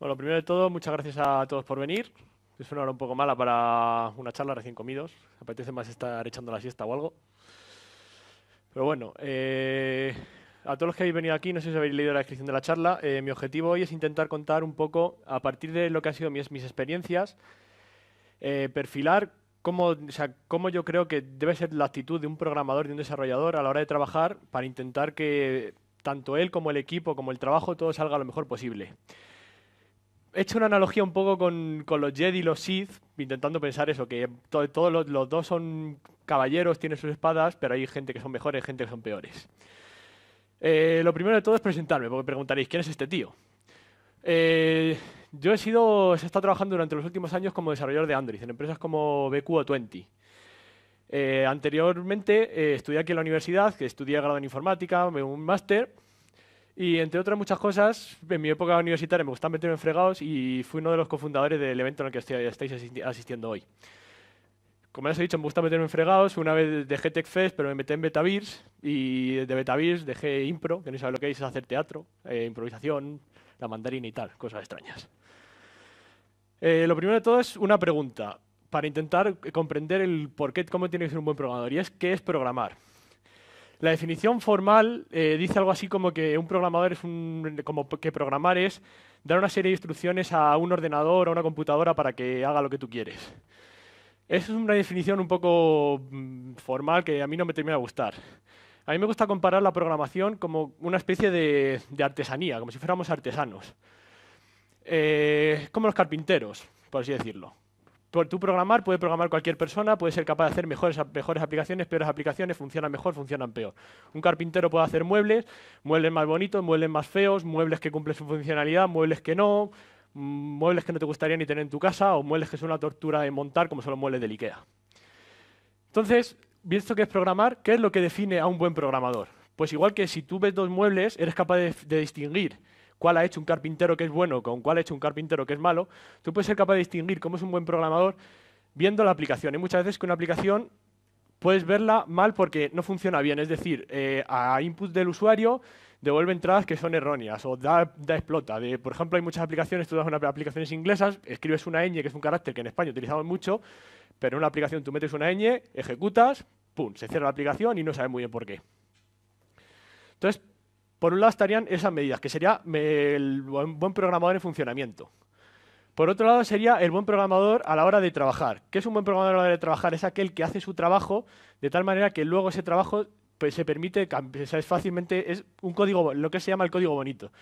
Bueno, primero de todo, muchas gracias a todos por venir. Es una hora un poco mala para una charla recién comidos. Apetece más estar echando la siesta o algo. Pero bueno, eh, a todos los que habéis venido aquí, no sé si habéis leído la descripción de la charla, eh, mi objetivo hoy es intentar contar un poco, a partir de lo que han sido mis, experiencias, eh, perfilar cómo, o cómo yo creo que debe ser la actitud de un programador, de un desarrollador a la hora de trabajar para intentar que tanto él como el equipo, como el trabajo, todo salga lo mejor posible he hecho una analogía un poco con, los Jedi y los Sith, intentando pensar eso, que todos los, dos son caballeros, tienen sus espadas, pero hay gente que son mejores, gente que son peores. Eh, lo primero de todo es presentarme, porque preguntaréis, ¿quién es este tío? Eh, yo he sido, he estado trabajando durante los últimos años como desarrollador de Android, en empresas como BQ 20. Eh, anteriormente estudié aquí en la universidad, que estudié grado en informática, un máster, y entre otras muchas cosas, en mi época universitaria me gustaba meterme en fregados y fui uno de los cofundadores del evento en el que estáis asistiendo hoy. Como ya os he dicho, me gusta meterme en fregados. Una vez dejé TechFest, pero me metí en Betavirs y de Betavirs dejé Impro, que no sabéis lo que es, hacer teatro, eh, improvisación, la mandarina y tal, cosas extrañas. Eh, lo primero de todo es una pregunta para intentar comprender el porqué, cómo tiene que ser un buen programador, y es qué es programar. La definición formal eh, dice algo así como que un programador es un, como que programar es dar una serie de instrucciones a un ordenador o a una computadora para que haga lo que tú quieres. Es una definición un poco mm, formal que a mí no me termina de gustar. A mí me gusta comparar la programación como una especie de, artesanía, como si fuéramos artesanos. Eh, como los carpinteros, por así decirlo. Por tú programar, puede programar cualquier persona, puede ser capaz de hacer mejores, mejores aplicaciones, peores aplicaciones, funcionan mejor, funcionan peor. Un carpintero puede hacer muebles, muebles más bonitos, muebles más feos, muebles que cumplen su funcionalidad, muebles que no, mm, muebles que no te gustaría ni tener en tu casa o muebles que son una tortura de montar, como son los muebles del IKEA. Entonces, visto que es programar, ¿qué es lo que define a un buen programador? Pues igual que si tú ves dos muebles, eres capaz de distinguir cuál ha hecho un carpintero que es bueno con cuál ha hecho un carpintero que es malo, tú puedes ser capaz de distinguir cómo es un buen programador viendo la aplicación. Y muchas veces que una aplicación puedes verla mal porque no funciona bien. Es decir, eh, a input del usuario devuelve entradas que son erróneas o da, explota. por ejemplo, hay muchas aplicaciones, tú das una, aplicaciones inglesas, escribes una ñ, que es un carácter que en España utilizamos mucho, pero en una aplicación tú metes una ñ, ejecutas, pum, se cierra la aplicación y no sabes muy bien por qué. Entonces, por un lado estarían esas medidas, que sería el buen programador en funcionamiento. Por otro lado sería el buen programador a la hora de trabajar. ¿Qué es un buen programador a la hora de trabajar? Es aquel que hace su trabajo de tal manera que luego ese trabajo pues, se permite, es fácilmente, es un código, lo que se llama el código bonito.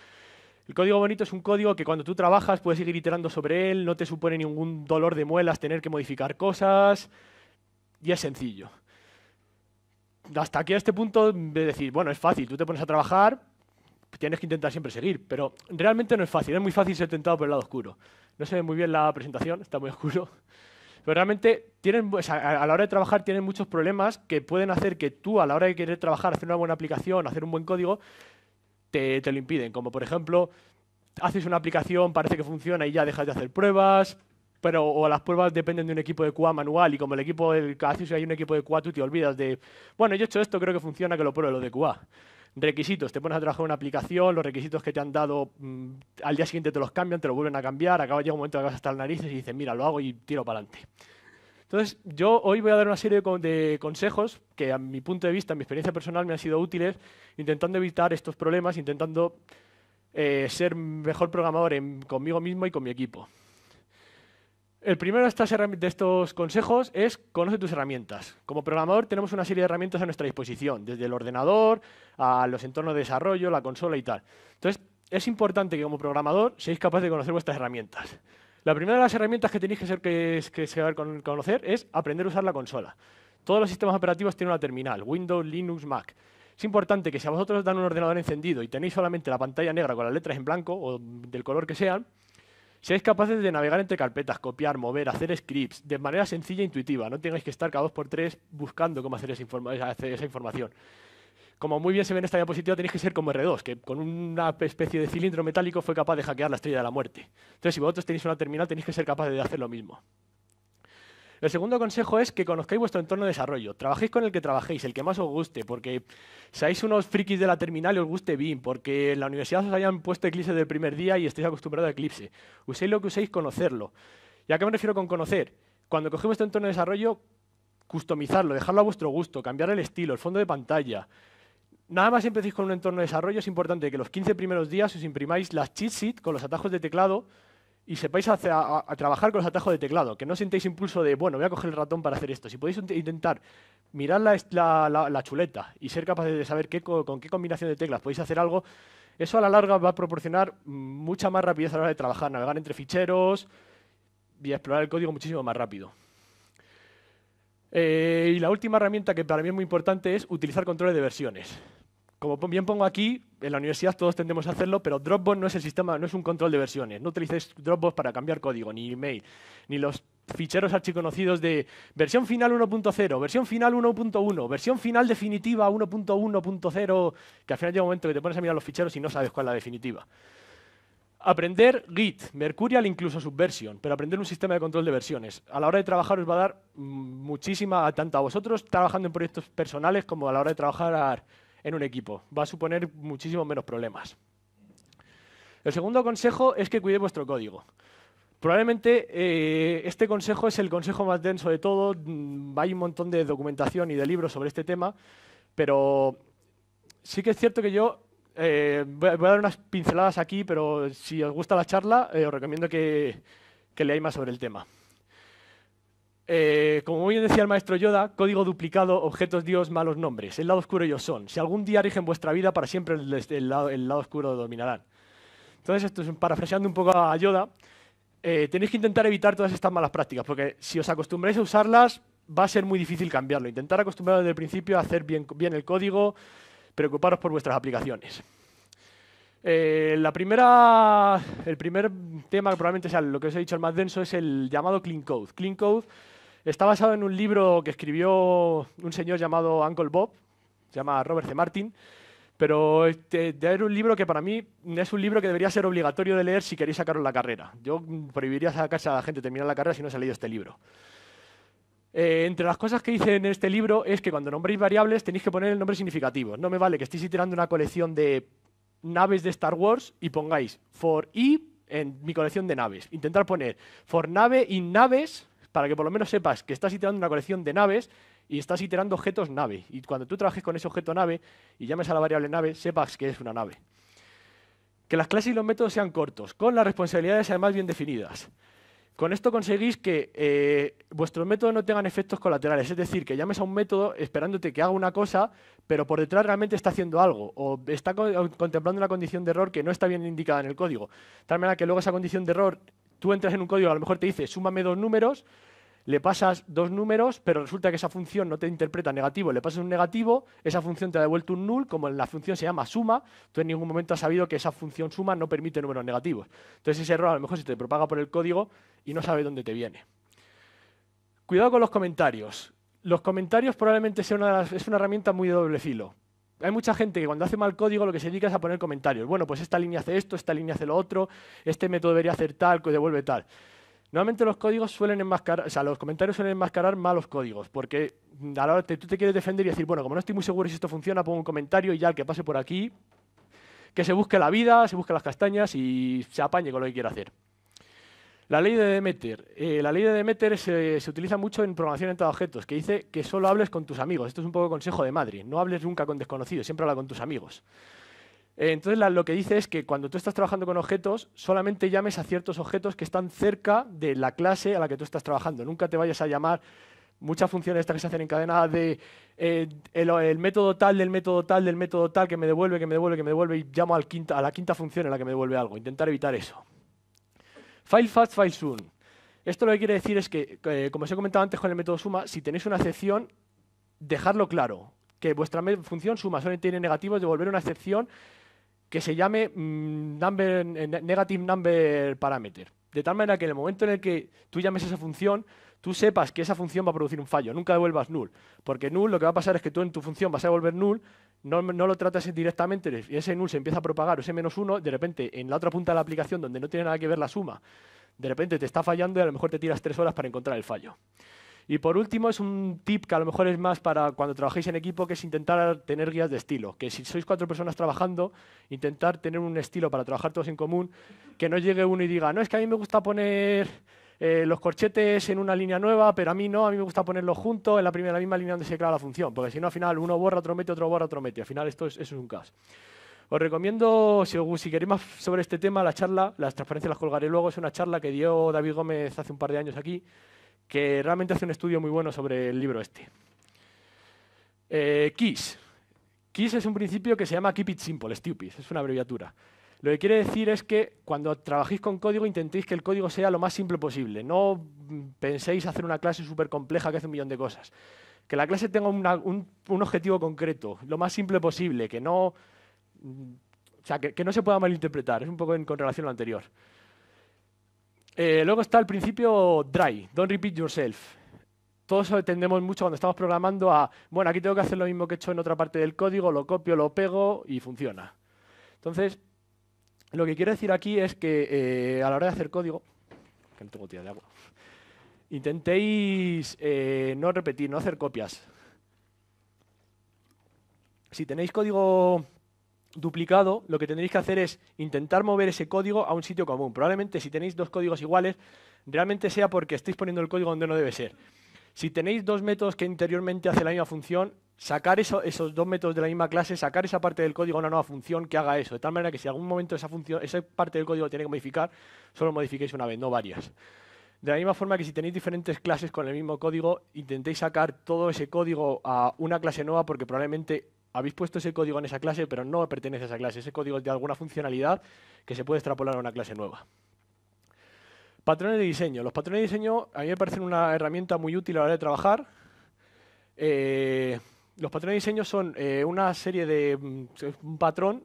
El código bonito es un código que cuando tú trabajas puedes seguir iterando sobre él, no te supone ningún dolor de muelas tener que modificar cosas y es sencillo hasta aquí a este punto de decir, bueno, es fácil, tú te pones a trabajar, tienes que intentar siempre seguir, pero realmente no es fácil, es muy fácil ser tentado por el lado oscuro. No se ve muy bien la presentación, está muy oscuro. Pero realmente tienen, a la hora de trabajar tienen muchos problemas que pueden hacer que tú, a la hora de querer trabajar, hacer una buena aplicación, hacer un buen código, te, te lo impiden. Como por ejemplo, haces una aplicación, parece que funciona y ya dejas de hacer pruebas, pero o las pruebas dependen de un equipo de QA manual y como el equipo, del casi si hay un equipo de QA, tú te olvidas de, bueno, yo he hecho esto, creo que funciona, que lo pruebe lo de QA. Requisitos, te pones a trabajar una aplicación, los requisitos que te han dado mm, al día siguiente te los cambian, te los vuelven a cambiar, acaba llega un momento que vas hasta el nariz y dices, mira, lo hago y tiro para adelante. Entonces, yo hoy voy a dar una serie de consejos que a mi punto de vista, en mi experiencia personal, me han sido útiles, intentando evitar estos problemas, intentando eh, ser mejor programador en, conmigo mismo y con mi equipo. El primero de, estos consejos es conoce tus herramientas. Como programador tenemos una serie de herramientas a nuestra disposición, desde el ordenador a los entornos de desarrollo, la consola y tal. Entonces, es importante que como programador seáis capaces de conocer vuestras herramientas. La primera de las herramientas que tenéis que, que, conocer es aprender a usar la consola. Todos los sistemas operativos tienen una terminal, Windows, Linux, Mac. Es importante que si a vosotros os dan un ordenador encendido y tenéis solamente la pantalla negra con las letras en blanco o del color que sean, Seáis capaces de navegar entre carpetas, copiar, mover, hacer scripts de manera sencilla e intuitiva. No tengáis que estar cada dos por tres buscando cómo hacer esa, eh, hacer esa información. Como muy bien se ve en esta diapositiva, tenéis que ser como R2, que con una especie de cilindro metálico fue capaz de hackear la estrella de la muerte. Entonces, si vosotros tenéis una terminal, tenéis que ser capaces de hacer lo mismo. El segundo consejo es que conozcáis vuestro entorno de desarrollo. Trabajéis con el que trabajéis, el que más os guste, porque seáis unos frikis de la terminal y os guste bien, porque en la universidad os hayan puesto Eclipse del primer día y estéis acostumbrados a Eclipse. Uséis lo que uséis, conocerlo. ¿Y a qué me refiero con conocer? Cuando cogéis vuestro entorno de desarrollo, customizarlo, dejarlo a vuestro gusto, cambiar el estilo, el fondo de pantalla, Nada más empecéis con un entorno de desarrollo, es importante que los 15 primeros días os imprimáis las cheat sheet con los atajos de teclado y sepáis a, trabajar con los atajos de teclado, que no sintáis impulso de, bueno, voy a coger el ratón para hacer esto. Si podéis intentar mirar la, chuleta y ser capaces de saber qué, con qué combinación de teclas podéis hacer algo, eso a la larga va a proporcionar mucha más rapidez a la hora de trabajar, navegar entre ficheros y explorar el código muchísimo más rápido. Eh, y la última herramienta que para mí es muy importante es utilizar controles de versiones. Como bien pongo aquí, en la universidad todos tendemos a hacerlo, pero Dropbox no es el sistema, no es un control de versiones. No utilicéis Dropbox para cambiar código, ni email, ni los ficheros archiconocidos de versión final 1.0, versión final 1.1, versión final definitiva 1.1.0, que al final llega un momento que te pones a mirar los ficheros y no sabes cuál es la definitiva. Aprender Git, Mercurial, incluso Subversion, pero aprender un sistema de control de versiones. A la hora de trabajar os va a dar mm, muchísima, tanto a vosotros trabajando en proyectos personales como a la hora de trabajar en un equipo. Va a suponer muchísimo menos problemas. El segundo consejo es que cuide vuestro código. Probablemente eh, este consejo es el consejo más denso de todo. Mm, hay un montón de documentación y de libros sobre este tema, pero sí que es cierto que yo eh, voy, a, dar unas pinceladas aquí, pero si os gusta la charla, eh, os recomiendo que, que leáis más sobre el tema. Eh, como bien decía el maestro Yoda, código duplicado, objetos Dios, malos nombres. El lado oscuro ellos son. Si algún día rigen vuestra vida, para siempre el, lado, oscuro dominarán. Entonces, esto es parafraseando un poco a Yoda, eh, tenéis que intentar evitar todas estas malas prácticas, porque si os acostumbráis a usarlas, va a ser muy difícil cambiarlo. Intentar acostumbraros desde el principio a hacer bien, bien el código, preocuparos por vuestras aplicaciones. Eh, la primera, el primer tema que probablemente sea lo que os he dicho el más denso es el llamado clean code. Clean code Está basado en un libro que escribió un señor llamado Uncle Bob, se llama Robert C. Martin, pero este, era un libro que para mí es un libro que debería ser obligatorio de leer si queréis sacaros la carrera. Yo prohibiría sacarse a la gente terminar la carrera si no se ha leído este libro. Eh, entre las cosas que hice en este libro es que cuando nombréis variables tenéis que poner el nombre significativo. No me vale que estéis iterando una colección de naves de Star Wars y pongáis for i en mi colección de naves. Intentar poner for nave y naves para que por lo menos sepas que estás iterando una colección de naves y estás iterando objetos nave. Y cuando tú trabajes con ese objeto nave y llames a la variable nave, sepas que es una nave. Que las clases y los métodos sean cortos, con las responsabilidades además bien definidas. Con esto conseguís que eh, vuestros métodos no tengan efectos colaterales, es decir, que llames a un método esperándote que haga una cosa, pero por detrás realmente está haciendo algo, o está contemplando una condición de error que no está bien indicada en el código. De tal manera que luego esa condición de error Tú entras en un código, a lo mejor te dice, súmame dos números, le pasas dos números, pero resulta que esa función no te interpreta negativo, le pasas un negativo, esa función te ha devuelto un null, como en la función se llama suma, tú en ningún momento has sabido que esa función suma no permite números negativos. Entonces ese error a lo mejor se te propaga por el código y no sabes dónde te viene. Cuidado con los comentarios. Los comentarios probablemente sea es una herramienta muy de doble filo hay mucha gente que cuando hace mal código lo que se dedica es a poner comentarios. Bueno, pues esta línea hace esto, esta línea hace lo otro, este método debería hacer tal, que devuelve tal. Normalmente los códigos suelen enmascarar, o sea, los comentarios suelen enmascarar malos códigos, porque a la hora tú te quieres defender y decir, bueno, como no estoy muy seguro si esto funciona, pongo un comentario y ya el que pase por aquí, que se busque la vida, se busque las castañas y se apañe con lo que quiera hacer. La ley de Demeter. Eh, la ley de Demeter se, utiliza mucho en programación en a objetos, que dice que solo hables con tus amigos. Esto es un poco consejo de madre. No hables nunca con desconocidos, siempre habla con tus amigos. Eh, entonces, lo que dice es que cuando tú estás trabajando con objetos, solamente llames a ciertos objetos que están cerca de la clase a la que tú estás trabajando. Nunca te vayas a llamar muchas funciones estas que se hacen encadenadas de eh, el, el, método tal, del método tal, del método tal, que me devuelve, que me devuelve, que me devuelve, y llamo al quinta, a la quinta función en la que me devuelve algo. Intentar evitar eso fast, file soon. Esto lo que quiere decir es que, como os he comentado antes con el método suma, si tenéis una excepción, dejarlo claro, que vuestra función suma solamente tiene negativos, devolver una excepción que se llame mm, number, negative number parameter. De tal manera que en el momento en el que tú llames esa función, tú sepas que esa función va a producir un fallo. Nunca devuelvas null, porque null lo que va a pasar es que tú en tu función vas a devolver null, no, lo tratas directamente, y ese null se empieza a propagar, o ese menos uno, de repente en la otra punta de la aplicación donde no tiene nada que ver la suma, de repente te está fallando y a lo mejor te tiras tres horas para encontrar el fallo. Y por último, es un tip que a lo mejor es más para cuando trabajéis en equipo, que es intentar tener guías de estilo. Que si sois cuatro personas trabajando, intentar tener un estilo para trabajar todos en común, que no llegue uno y diga, no, es que a mí me gusta poner eh, los corchetes en una línea nueva, pero a mí no, a mí me gusta ponerlos juntos en la, primera, misma línea donde se declara la función, porque si no, al final uno borra, otro mete, otro borra, otro mete. Al final esto es, eso es un caso. Os recomiendo, si, si, queréis más sobre este tema, la charla, las transparencias las colgaré luego, es una charla que dio David Gómez hace un par de años aquí, que realmente hace un estudio muy bueno sobre el libro este. Eh, KISS. es un principio que se llama Keep It Simple, Stupid, es una abreviatura. Lo que quiere decir es que cuando trabajéis con código intentéis que el código sea lo más simple posible. No penséis hacer una clase súper compleja que hace un millón de cosas. Que la clase tenga un, objetivo concreto, lo más simple posible, que no, o sea, que, no se pueda malinterpretar. Es un poco en, con relación a lo anterior. Eh, luego está el principio dry, don't repeat yourself. Todos entendemos mucho cuando estamos programando a, bueno, aquí tengo que hacer lo mismo que he hecho en otra parte del código, lo copio, lo pego y funciona. Entonces, lo que quiero decir aquí es que eh, a la hora de hacer código, que tengo tía de agua, intentéis eh, no repetir, no hacer copias. Si tenéis código duplicado, lo que tendréis que hacer es intentar mover ese código a un sitio común. Probablemente si tenéis dos códigos iguales, realmente sea porque estáis poniendo el código donde no debe ser. Si tenéis dos métodos que interiormente hacen la misma función, sacar esos dos métodos de la misma clase, sacar esa parte del código a una nueva función que haga eso, de tal manera que si en algún momento esa, función, esa parte del código tiene que modificar, solo modifiquéis una vez, no varias. De la misma forma que si tenéis diferentes clases con el mismo código, intentéis sacar todo ese código a una clase nueva porque probablemente habéis puesto ese código en esa clase, pero no pertenece a esa clase. Ese código es de alguna funcionalidad que se puede extrapolar a una clase nueva. Patrones de diseño. Los patrones de diseño a mí me parecen una herramienta muy útil a la hora de trabajar. Eh, los patrones de diseño son eh, una serie de mm, un patrón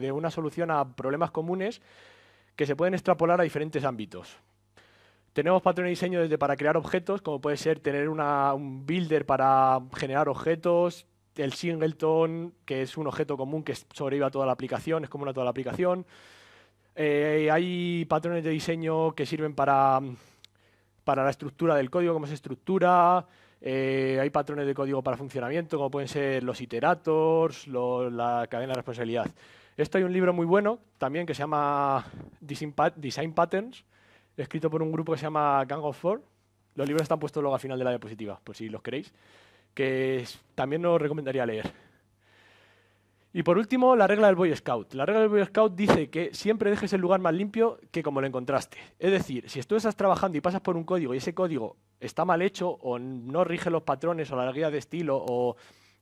de una solución a problemas comunes que se pueden extrapolar a diferentes ámbitos. Tenemos patrones de diseño desde para crear objetos, como puede ser tener un builder para generar objetos, el singleton, que es un objeto común que sobrevive a toda la aplicación, es común a toda la aplicación. Eh, hay patrones de diseño que sirven para, mm, para la estructura del código, cómo se estructura, eh, hay patrones de código para funcionamiento, como pueden ser los iterators, la cadena de responsabilidad. Esto hay un libro muy bueno también que se llama Design Patterns, escrito por un grupo que se llama Gang of Four. Los libros están puestos luego al final de la diapositiva, por si los queréis, que también os recomendaría leer. Y por último, la regla del Boy Scout. La regla del Boy Scout dice que siempre dejes el lugar más limpio que como lo encontraste. Es decir, si tú estás trabajando y pasas por un código y ese código está mal hecho o no rige los patrones o la guía de estilo o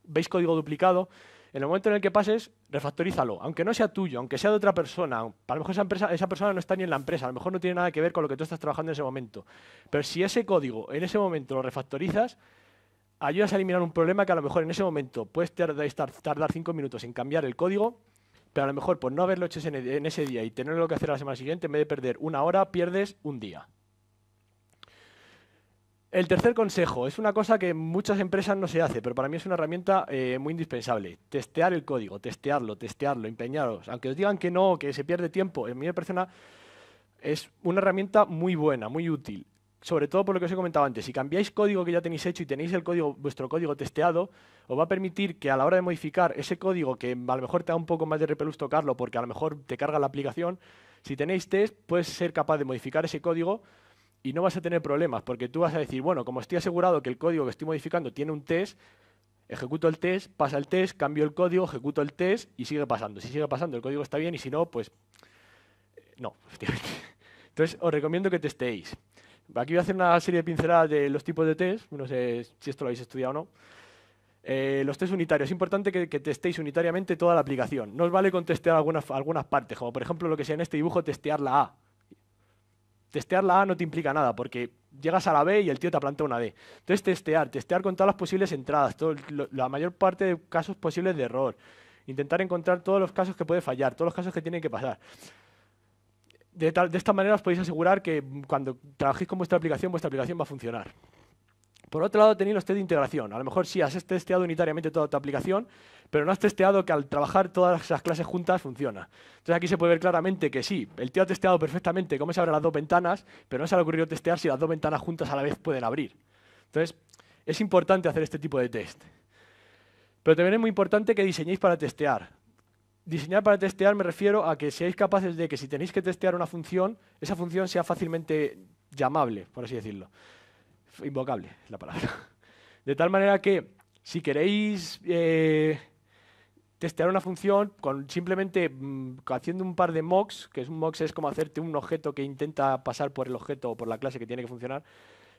veis código duplicado, en el momento en el que pases, refactorízalo. Aunque no sea tuyo, aunque sea de otra persona, a lo mejor esa, empresa, esa persona no está ni en la empresa, a lo mejor no tiene nada que ver con lo que tú estás trabajando en ese momento. Pero si ese código en ese momento lo refactorizas, ayudas a eliminar un problema que a lo mejor en ese momento puedes tardar, tardar cinco minutos en cambiar el código, pero a lo mejor por no haberlo hecho en ese día y tenerlo que hacer la semana siguiente, en vez de perder una hora, pierdes un día. El tercer consejo es una cosa que en muchas empresas no se hace, pero para mí es una herramienta eh, muy indispensable. Testear el código, testearlo, testearlo, empeñaros. Aunque os digan que no, que se pierde tiempo, en mi persona es una herramienta muy buena, muy útil. Sobre todo por lo que os he comentado antes, si cambiáis código que ya tenéis hecho y tenéis el código, vuestro código testeado, os va a permitir que a la hora de modificar ese código, que a lo mejor te da un poco más de repelús tocarlo porque a lo mejor te carga la aplicación, si tenéis test, puedes ser capaz de modificar ese código y no vas a tener problemas, porque tú vas a decir, bueno, como estoy asegurado que el código que estoy modificando tiene un test, ejecuto el test, pasa el test, cambio el código, ejecuto el test y sigue pasando. Si sigue pasando, el código está bien y si no, pues eh, no. Entonces, os recomiendo que testéis. Aquí voy a hacer una serie de pinceladas de los tipos de test, no sé si esto lo habéis estudiado o no. Eh, los test unitarios. Es importante que, testéis unitariamente toda la aplicación. No os vale con algunas, algunas partes, como por ejemplo lo que sea en este dibujo, testear la A Testear la A no te implica nada, porque llegas a la B y el tío te plantea una D. Entonces, testear, testear con todas las posibles entradas, la mayor parte de casos posibles de error. Intentar encontrar todos los casos que puede fallar, todos los casos que tienen que pasar. De, tal, de esta manera os podéis asegurar que cuando trabajéis con vuestra aplicación, vuestra aplicación va a funcionar. Por otro lado, tenéis los test de integración. A lo mejor sí has testeado unitariamente toda tu aplicación, pero no has testeado que al trabajar todas esas clases juntas funciona. Entonces aquí se puede ver claramente que sí, el tío ha testeado perfectamente cómo se abren las dos ventanas, pero no se le ha ocurrido testear si las dos ventanas juntas a la vez pueden abrir. Entonces, es importante hacer este tipo de test. Pero también es muy importante que diseñéis para testear. Diseñar para testear me refiero a que seáis capaces de que si tenéis que testear una función, esa función sea fácilmente llamable, por así decirlo invocable es la palabra. De tal manera que si queréis eh, testear una función con simplemente mm, haciendo un par de mocks, que es un mocks es como hacerte un objeto que intenta pasar por el objeto o por la clase que tiene que funcionar,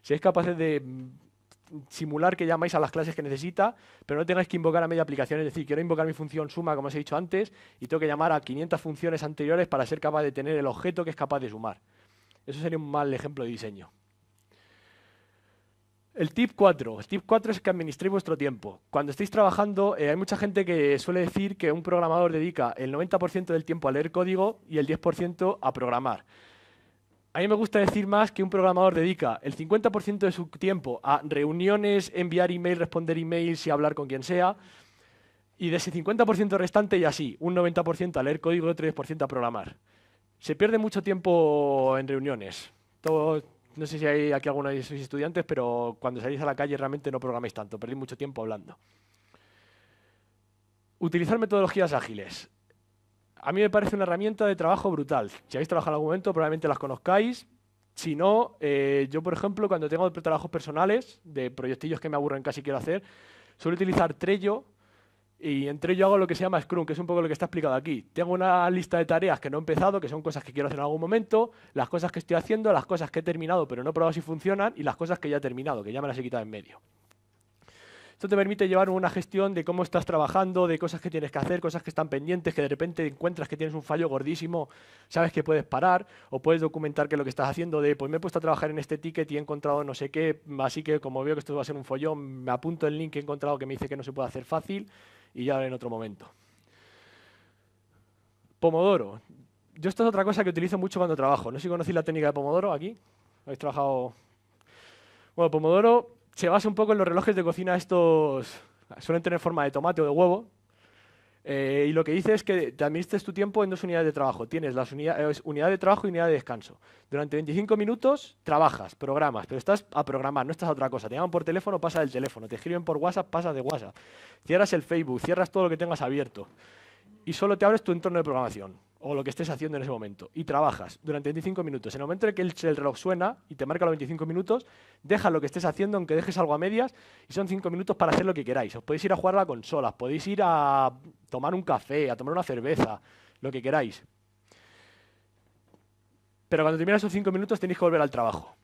si es capaces de mm, simular que llamáis a las clases que necesita, pero no tengáis que invocar a media aplicación, es decir, quiero invocar mi función suma, como os he dicho antes, y tengo que llamar a 500 funciones anteriores para ser capaz de tener el objeto que es capaz de sumar. Eso sería un mal ejemplo de diseño. El tip 4. El tip 4 es que administréis vuestro tiempo. Cuando estéis trabajando, eh, hay mucha gente que suele decir que un programador dedica el 90% del tiempo a leer código y el 10% a programar. A mí me gusta decir más que un programador dedica el 50% de su tiempo a reuniones, enviar email, responder emails y hablar con quien sea. Y de ese 50% restante y así, un 90% a leer código y otro 10% a programar. Se pierde mucho tiempo en reuniones. Todo, no sé si hay aquí algunos de sois estudiantes, pero cuando salís a la calle realmente no programáis tanto, perdéis mucho tiempo hablando. Utilizar metodologías ágiles. A mí me parece una herramienta de trabajo brutal. Si habéis trabajado en algún momento, probablemente las conozcáis. Si no, eh, yo, por ejemplo, cuando tengo trabajos personales, de proyectillos que me aburren casi quiero hacer, suelo utilizar Trello y entre ello hago lo que se llama Scrum, que es un poco lo que está explicado aquí. Tengo una lista de tareas que no he empezado, que son cosas que quiero hacer en algún momento, las cosas que estoy haciendo, las cosas que he terminado pero no he probado si funcionan y las cosas que ya he terminado, que ya me las he quitado en medio. Esto te permite llevar una gestión de cómo estás trabajando, de cosas que tienes que hacer, cosas que están pendientes, que de repente encuentras que tienes un fallo gordísimo, sabes que puedes parar o puedes documentar que lo que estás haciendo de, pues me he puesto a trabajar en este ticket y he encontrado no sé qué, así que como veo que esto va a ser un follón, me apunto el link que he encontrado que me dice que no se puede hacer fácil y ya en otro momento. Pomodoro. Yo esto es otra cosa que utilizo mucho cuando trabajo. No sé si conocéis la técnica de Pomodoro aquí. ¿Habéis trabajado? Bueno, Pomodoro se basa un poco en los relojes de cocina estos... Suelen tener forma de tomate o de huevo, eh, y lo que dice es que te administres tu tiempo en dos unidades de trabajo. Tienes las eh, unidad de trabajo y unidad de descanso. Durante 25 minutos trabajas, programas, pero estás a programar, no estás a otra cosa. Te llaman por teléfono, pasa del teléfono. Te escriben por WhatsApp, pasa de WhatsApp. Cierras el Facebook, cierras todo lo que tengas abierto. Y solo te abres tu entorno de programación o lo que estés haciendo en ese momento y trabajas durante 25 minutos, en el momento en que el, reloj suena y te marca los 25 minutos, deja lo que estés haciendo, aunque dejes algo a medias, y son 5 minutos para hacer lo que queráis. Os podéis ir a jugar a la consola, os podéis ir a tomar un café, a tomar una cerveza, lo que queráis. Pero cuando terminas esos 5 minutos tenéis que volver al trabajo.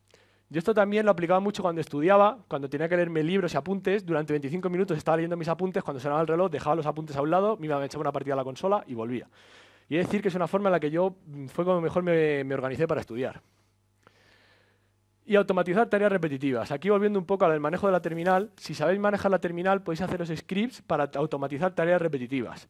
Yo esto también lo aplicaba mucho cuando estudiaba, cuando tenía que leerme libros y apuntes. Durante 25 minutos estaba leyendo mis apuntes, cuando sonaba el reloj dejaba los apuntes a un lado, me iba a echar una partida a la consola y volvía. Y decir que es una forma en la que yo mm, fue como mejor me, organicé para estudiar. Y automatizar tareas repetitivas. Aquí volviendo un poco al manejo de la terminal, si sabéis manejar la terminal podéis haceros scripts para automatizar tareas repetitivas.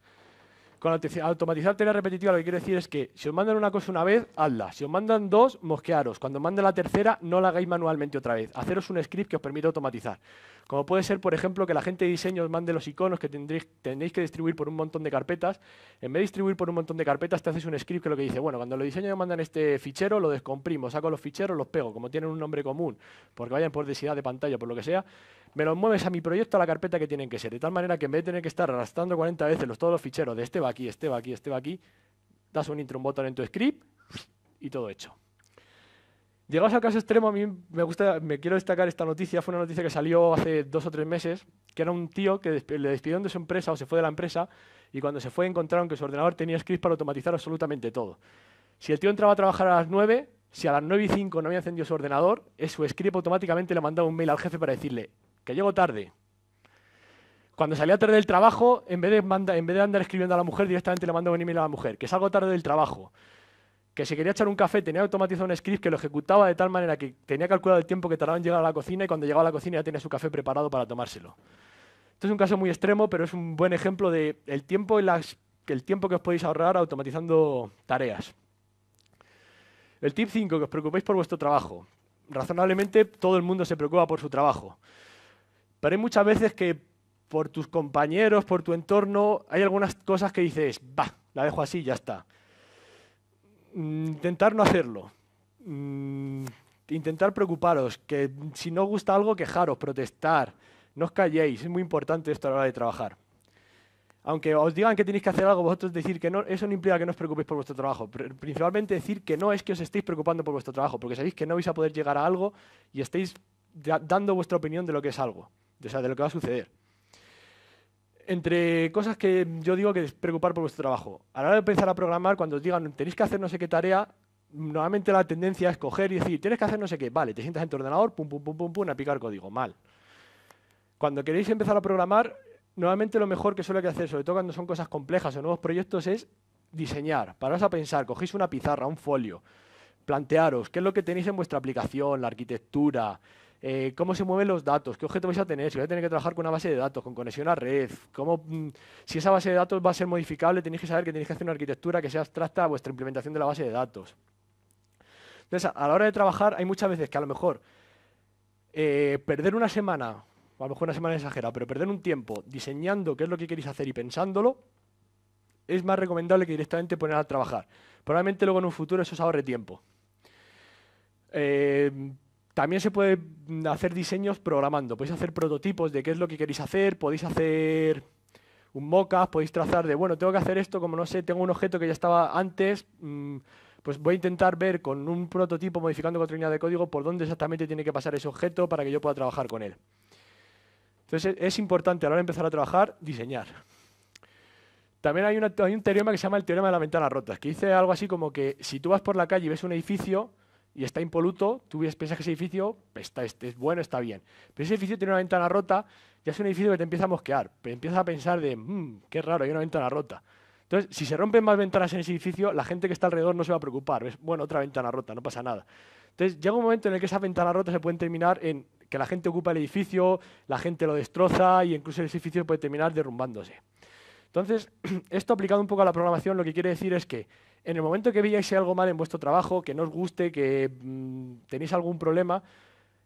Con automatizar tareas repetitivas lo que quiero decir es que si os mandan una cosa una vez, hazla. Si os mandan dos, mosquearos. Cuando mande la tercera, no la hagáis manualmente otra vez. Haceros un script que os permita automatizar. Como puede ser, por ejemplo, que la gente de diseño os mande los iconos que tendréis, que distribuir por un montón de carpetas. En vez de distribuir por un montón de carpetas, te haces un script que lo que dice, bueno, cuando lo diseños mandan este fichero, lo descomprimo, saco los ficheros, los pego, como tienen un nombre común, porque vayan por densidad de pantalla, por lo que sea, me los mueves a mi proyecto a la carpeta que tienen que ser, de tal manera que en vez de tener que estar arrastrando 40 veces los, todos los ficheros de este va aquí, este va aquí, este va aquí, das un intro, un botón en tu script y todo hecho. Llegados al caso extremo, a mí me gusta, me quiero destacar esta noticia, fue una noticia que salió hace dos o tres meses, que era un tío que le despidieron de su empresa o se fue de la empresa y cuando se fue encontraron que su ordenador tenía scripts para automatizar absolutamente todo. Si el tío entraba a trabajar a las 9, si a las nueve y cinco no había encendido su ordenador, su script automáticamente le mandaba un mail al jefe para decirle que llego tarde. Cuando salía tarde del trabajo, en vez de, en vez de andar escribiendo a la mujer, directamente le mandaba un email a la mujer, que salgo tarde del trabajo que si quería echar un café tenía automatizado un script que lo ejecutaba de tal manera que tenía calculado el tiempo que tardaba en llegar a la cocina y cuando llegaba a la cocina ya tenía su café preparado para tomárselo. Esto es un caso muy extremo, pero es un buen ejemplo de el tiempo, y el tiempo que os podéis ahorrar automatizando tareas. El tip 5, que os preocupéis por vuestro trabajo. Razonablemente todo el mundo se preocupa por su trabajo. Pero hay muchas veces que por tus compañeros, por tu entorno, hay algunas cosas que dices, ¡bah! la dejo así y ya está. Mm, intentar no hacerlo. Mm, intentar preocuparos, que si no os gusta algo, quejaros, protestar. No os calléis, es muy importante esto a la hora de trabajar. Aunque os digan que tenéis que hacer algo, vosotros decir que no, eso no implica que no os preocupéis por vuestro trabajo. Principalmente decir que no es que os estéis preocupando por vuestro trabajo, porque sabéis que no vais a poder llegar a algo y estáis dando vuestra opinión de lo que es algo, de lo que va a suceder entre cosas que yo digo que es preocupar por vuestro trabajo. A la hora de empezar a programar, cuando os digan tenéis que hacer no sé qué tarea, normalmente la tendencia es coger y decir tienes que hacer no sé qué. Vale, te sientas en tu ordenador, pum, pum, pum, pum, pum, a picar código. Mal. Cuando queréis empezar a programar, normalmente lo mejor que suele que hacer, sobre todo cuando son cosas complejas o nuevos proyectos, es diseñar. Pararos a pensar, cogéis una pizarra, un folio, plantearos qué es lo que tenéis en vuestra aplicación, la arquitectura, eh, cómo se mueven los datos, qué objeto vais a tener, si vais a tener que trabajar con una base de datos, con conexión a red, cómo, mm, si esa base de datos va a ser modificable, tenéis que saber que tenéis que hacer una arquitectura que sea abstracta a vuestra implementación de la base de datos. Entonces, a la hora de trabajar hay muchas veces que a lo mejor eh, perder una semana, a lo mejor una semana exagerada, pero perder un tiempo diseñando qué es lo que queréis hacer y pensándolo, es más recomendable que directamente poner a trabajar. Probablemente luego en un futuro eso os ahorre tiempo. Eh, también se puede mm, hacer diseños programando. Podéis hacer prototipos de qué es lo que queréis hacer, podéis hacer un mock-up. podéis trazar de, bueno, tengo que hacer esto, como no sé, tengo un objeto que ya estaba antes, mm, pues voy a intentar ver con un prototipo modificando cuatro líneas de código por dónde exactamente tiene que pasar ese objeto para que yo pueda trabajar con él. Entonces e-, es importante a la hora de empezar a trabajar, diseñar. También hay, hay un teorema que se llama el teorema de la ventana rotas, que dice algo así como que si tú vas por la calle y ves un edificio, y está impoluto, tú piensas que ese edificio pues, está, es bueno, está bien. Pero ese edificio tiene una ventana rota, ya es un edificio que te empieza a mosquear, pero empiezas a pensar de, mm, qué raro, hay una ventana rota. Entonces, si se rompen más ventanas en ese edificio, la gente que está alrededor no se va a preocupar. es Bueno, otra ventana rota, no pasa nada. Entonces, llega un momento en el que esas ventanas rotas se pueden terminar en que la gente ocupa el edificio, la gente lo destroza y incluso el edificio puede terminar derrumbándose. Entonces, esto aplicado un poco a la programación, lo que quiere decir es que en el momento que veáis algo mal en vuestro trabajo, que no os guste, que mm, tenéis algún problema,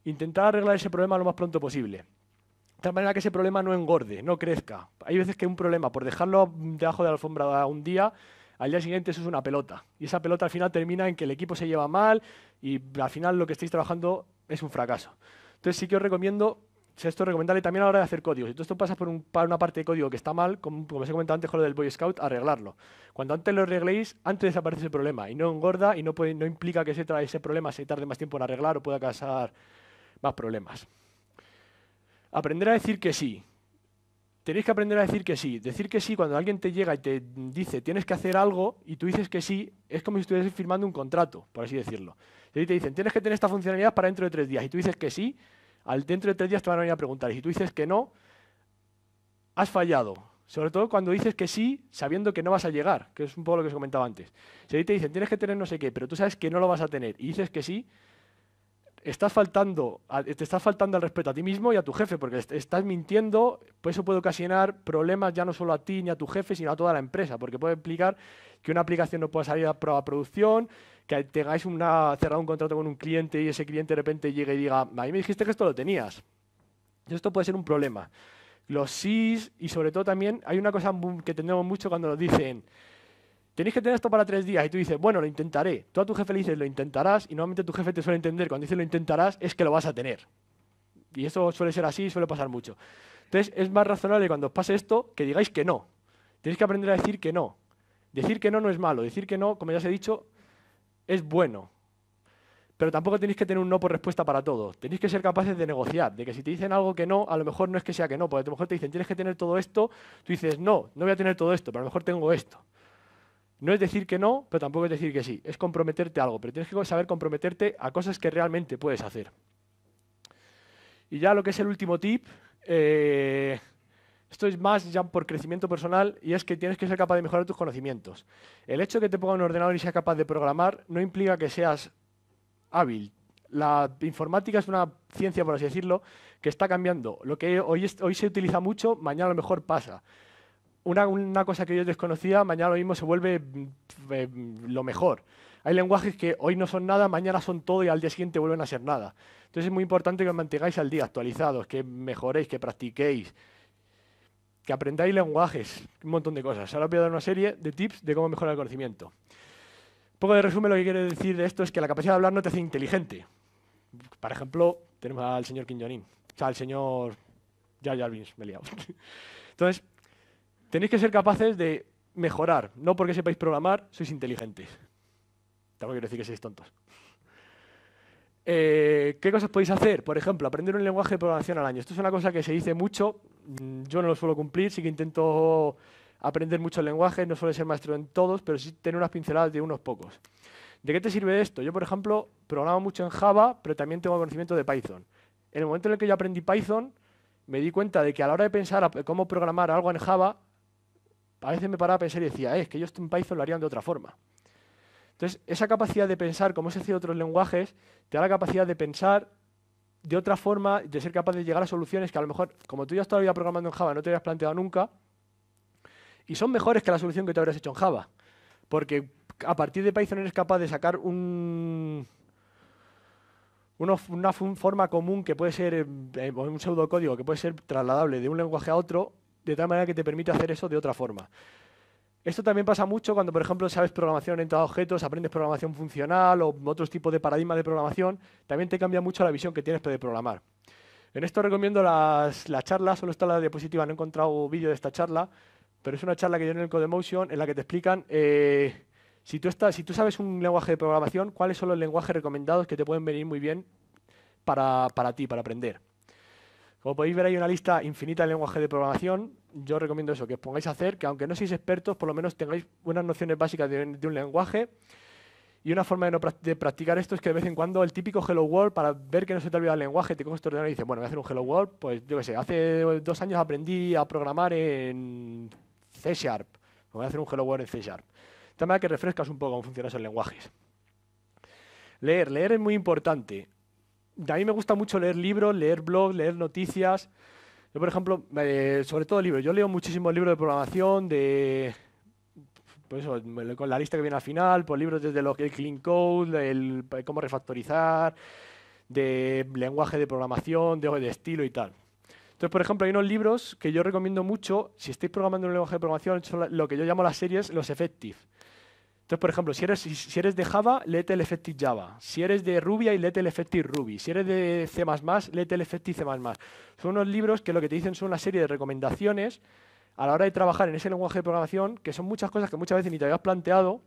intentad arreglar ese problema lo más pronto posible. De tal manera que ese problema no engorde, no crezca. Hay veces que un problema, por dejarlo debajo de la alfombra un día, al día siguiente eso es una pelota. Y esa pelota al final termina en que el equipo se lleva mal y al final lo que estáis trabajando es un fracaso. Entonces sí que os recomiendo esto recomendarle también a la hora de hacer código. Si tú esto pasas por, un, una parte de código que está mal, como, os he comentado antes con lo del Boy Scout, arreglarlo. Cuando antes lo arregléis, antes desaparece el problema y no engorda y no, implica que se ese, ese problema se tarde más tiempo en arreglar o pueda causar más problemas. Aprender a decir que sí. Tenéis que aprender a decir que sí. Decir que sí cuando alguien te llega y te dice tienes que hacer algo y tú dices que sí, es como si estuvieses firmando un contrato, por así decirlo. Y te dicen tienes que tener esta funcionalidad para dentro de tres días y tú dices que sí, al dentro de tres días te van a venir a preguntar. Y si tú dices que no, has fallado. Sobre todo cuando dices que sí, sabiendo que no vas a llegar, que es un poco lo que os comentaba antes. Si ahí te dicen, tienes que tener no sé qué, pero tú sabes que no lo vas a tener y dices que sí, faltando, te estás faltando al respeto a ti mismo y a tu jefe, porque estás mintiendo, pues eso puede ocasionar problemas ya no solo a ti ni a tu jefe, sino a toda la empresa, porque puede implicar que una aplicación no pueda salir a prueba producción, que tengáis una, cerrado un contrato con un cliente y ese cliente de repente llegue y diga, a mí me dijiste que esto lo tenías. esto puede ser un problema. Los sí y sobre todo también hay una cosa que tenemos mucho cuando nos dicen, tenéis que tener esto para tres días y tú dices, bueno, lo intentaré. Tú tu jefe le dices, lo intentarás y normalmente tu jefe te suele entender, cuando dice lo intentarás es que lo vas a tener. Y eso suele ser así, suele pasar mucho. Entonces es más razonable cuando os pase esto que digáis que no. Tenéis que aprender a decir que no. Decir que no no es malo, decir que no, como ya os he dicho, es bueno. Pero tampoco tenéis que tener un no por respuesta para todo. Tenéis que ser capaces de negociar, de que si te dicen algo que no, a lo mejor no es que sea que no, porque a lo mejor te dicen tienes que tener todo esto, tú dices no, no voy a tener todo esto, pero a lo mejor tengo esto. No es decir que no, pero tampoco es decir que sí. Es comprometerte a algo, pero tienes que saber comprometerte a cosas que realmente puedes hacer. Y ya lo que es el último tip, eh, esto es más ya por crecimiento personal y es que tienes que ser capaz de mejorar tus conocimientos. El hecho de que te ponga un ordenador y sea capaz de programar no implica que seas hábil. La informática es una ciencia, por así decirlo, que está cambiando. Lo que hoy, se utiliza mucho, mañana a lo mejor pasa. Una, cosa que yo desconocía, mañana lo mismo se vuelve mm, eh, mm, lo mejor. Hay lenguajes que hoy no son nada, mañana son todo y al día siguiente vuelven a ser nada. Entonces es muy importante que os mantengáis al día, actualizados, que mejoréis, que practiquéis, que aprendáis lenguajes, un montón de cosas. Ahora os voy a dar una serie de tips de cómo mejorar el conocimiento. Un poco de resumen, lo que quiero decir de esto es que la capacidad de hablar no te hace inteligente. Por ejemplo, tenemos al señor Kim Jong-un, o sea, al señor ya, ya, me he Entonces, tenéis que ser capaces de mejorar. No porque sepáis programar, sois inteligentes. Tampoco quiero decir que sois tontos. Eh, ¿Qué cosas podéis hacer? Por ejemplo, aprender un lenguaje de programación al año. Esto es una cosa que se dice mucho, mm, yo no lo suelo cumplir, sí que intento aprender muchos lenguajes, no suelo ser maestro en todos, pero sí tener unas pinceladas de unos pocos. ¿De qué te sirve esto? Yo, por ejemplo, programo mucho en Java, pero también tengo conocimiento de Python. En el momento en el que yo aprendí Python, me di cuenta de que a la hora de pensar cómo programar algo en Java, a veces me paraba a pensar y decía, eh, es que yo esto en Python lo harían de otra forma. Entonces, esa capacidad de pensar, como se hace otros lenguajes, te da la capacidad de pensar de otra forma, de ser capaz de llegar a soluciones que a lo mejor, como tú ya estabas programando en Java, no te habías planteado nunca, y son mejores que la solución que te habrías hecho en Java. Porque a partir de Python eres capaz de sacar un, una, forma común que puede ser, eh, eh, un pseudocódigo que puede ser trasladable de un lenguaje a otro, de tal manera que te permite hacer eso de otra forma. Esto también pasa mucho cuando, por ejemplo, sabes programación orientada a objetos, aprendes programación funcional o otros tipos de paradigmas de programación. También te cambia mucho la visión que tienes de programar. En esto recomiendo la charla, solo está la diapositiva, no he encontrado vídeo de esta charla, pero es una charla que yo en el Codemotion en la que te explican eh, si, tú si tú sabes un lenguaje de programación, cuáles son los lenguajes recomendados que te pueden venir muy bien para, para ti, para aprender. Como podéis ver, hay una lista infinita de lenguajes de programación yo recomiendo eso, que os pongáis a hacer, que aunque no seáis expertos, por lo menos tengáis buenas nociones básicas de, un lenguaje. Y una forma de, de, practicar esto es que de vez en cuando el típico Hello World, para ver que no se te olvida el lenguaje, te coges tu ordenador y dices, bueno, voy a hacer un Hello World. Pues yo qué sé, hace dos años aprendí a programar en C Sharp. Voy a hacer un Hello World en C Sharp. De manera que refrescas un poco cómo funcionan esos lenguajes. Leer, leer es muy importante. A mí me gusta mucho leer libros, leer blogs, leer noticias. Yo, por ejemplo, eh, sobre todo libros, yo leo muchísimos libros de programación, de. Pues con la lista que viene al final, por pues libros desde lo que el Clean Code, el, cómo refactorizar, de lenguaje de programación, de, de estilo y tal. Entonces, por ejemplo, hay unos libros que yo recomiendo mucho, si estáis programando en un lenguaje de programación, lo que yo llamo las series, los effective. Entonces, por ejemplo, si eres, si eres de Java, léete el Effective Java. Si eres de Ruby, léete el Effective Ruby. Si eres de C++, léete el Effective C++. Son unos libros que lo que te dicen son una serie de recomendaciones a la hora de trabajar en ese lenguaje de programación, que son muchas cosas que muchas veces ni te habías planteado,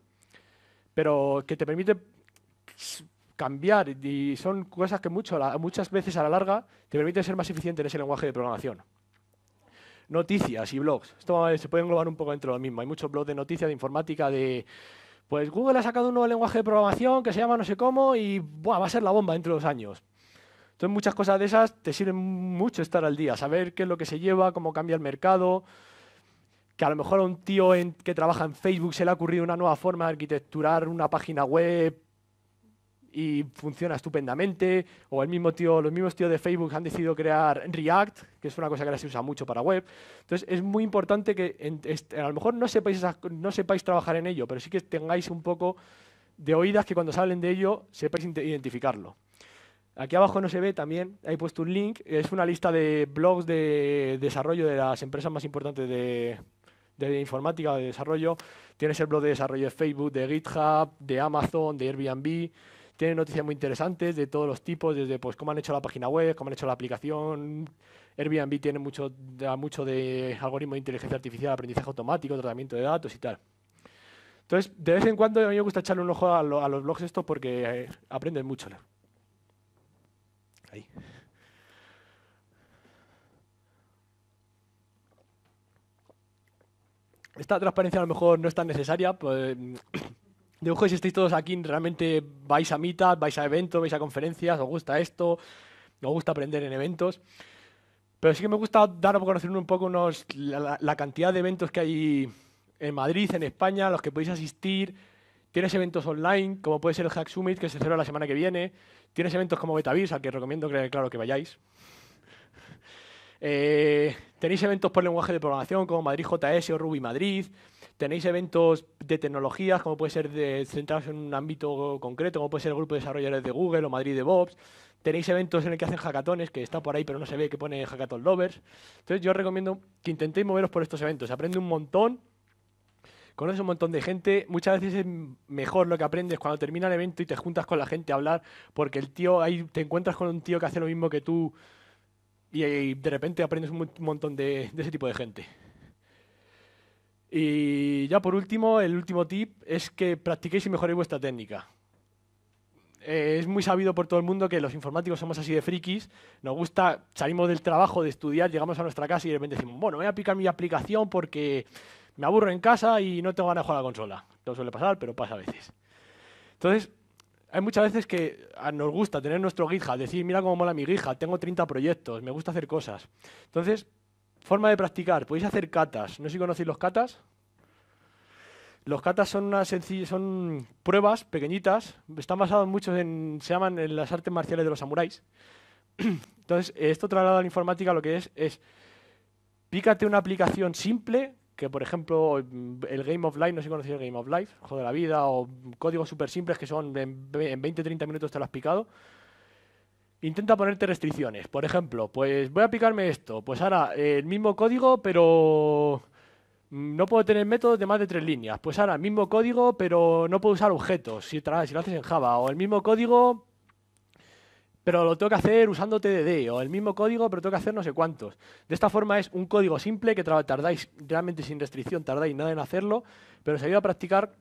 pero que te permite cambiar y son cosas que mucho, muchas veces a la larga te permiten ser más eficiente en ese lenguaje de programación noticias y blogs. Esto se puede englobar un poco dentro de lo mismo. Hay muchos blogs de noticias, de informática, de, pues Google ha sacado un nuevo lenguaje de programación que se llama no sé cómo y va a ser la bomba dentro de dos años. Entonces muchas cosas de esas te sirven mucho estar al día, saber qué es lo que se lleva, cómo cambia el mercado, que a lo mejor a un tío que trabaja en Facebook se le ha ocurrido una nueva forma de arquitecturar una página web y funciona estupendamente. O el mismo tío, los mismos tíos de Facebook han decidido crear React, que es una cosa que ahora se usa mucho para web. Entonces, es muy importante que a lo mejor no sepáis, no sepáis trabajar en ello, pero sí que tengáis un poco de oídas que cuando salen de ello sepáis identificarlo. Aquí abajo no se ve también, he puesto un link, es una lista de blogs de desarrollo de las empresas más importantes de, de informática de desarrollo. Tienes el blog de desarrollo de Facebook, de GitHub, de Amazon, de Airbnb tiene noticias muy interesantes de todos los tipos, desde pues, cómo han hecho la página web, cómo han hecho la aplicación. Airbnb tiene mucho, mucho de algoritmo de inteligencia artificial, aprendizaje automático, tratamiento de datos y tal. Entonces, de vez en cuando a mí me gusta echarle un ojo a, los blogs estos porque eh, aprenden mucho. Ahí. Esta transparencia a lo mejor no es tan necesaria, pues, de ojo si estáis todos aquí, realmente vais a mitad, vais a eventos, vais a conferencias, os gusta esto, os gusta aprender en eventos. Pero sí que me gusta dar a conocer un poco la, cantidad de eventos que hay en Madrid, en España, los que podéis asistir. Tienes eventos online, como puede ser el Hack Summit, que se celebra la semana que viene. Tienes eventos como Betavis, al que recomiendo que, claro, que vayáis. Eh, tenéis eventos por lenguaje de programación, como Madrid JS o Ruby Madrid tenéis eventos de tecnologías, como puede ser de, centrados en un ámbito concreto, como puede ser el grupo de desarrolladores de Google o Madrid DevOps. Tenéis eventos en el que hacen hackatones, que está por ahí pero no se ve, que pone hackathon lovers. Entonces yo recomiendo que intentéis moveros por estos eventos. Aprende un montón, conoces un montón de gente. Muchas veces es mejor lo que aprendes cuando termina el evento y te juntas con la gente a hablar, porque el tío ahí te encuentras con un tío que hace lo mismo que tú y, de repente aprendes un montón de ese tipo de gente. Y ya por último, el último tip es que practiquéis y mejoréis vuestra técnica. Eh, es muy sabido por todo el mundo que los informáticos somos así de frikis, nos gusta, salimos del trabajo, de estudiar, llegamos a nuestra casa y de repente decimos, bueno, voy a aplicar mi aplicación porque me aburro en casa y no tengo ganas de jugar a la consola. No suele pasar, pero pasa a veces. Entonces, hay muchas veces que ah, nos gusta tener nuestro GitHub, decir, mira cómo mola mi GitHub, tengo 30 proyectos, me gusta hacer cosas. Entonces, Forma de practicar. Podéis hacer catas. No sé si conocéis los catas. Los catas son, son pruebas pequeñitas. Están basados muchos en, se llaman en las artes marciales de los samuráis. Entonces, esto trasladado a la informática lo que es es pícate una aplicación simple que por ejemplo el Game of Life, no sé si conocéis el Game of Life, joder de la Vida o códigos súper simples que son en 20-30 minutos te lo has picado intenta ponerte restricciones. Por ejemplo, pues voy a picarme esto, pues ahora eh, el mismo código, pero mm, no puedo tener métodos de más de tres líneas. Pues ahora, el mismo código, pero no puedo usar objetos si, si lo haces en Java. O el mismo código, pero lo tengo que hacer usando TDD. O el mismo código, pero tengo que hacer no sé cuántos. De esta forma es un código simple que tardáis realmente sin restricción, tardáis nada en hacerlo, pero os ayuda a practicar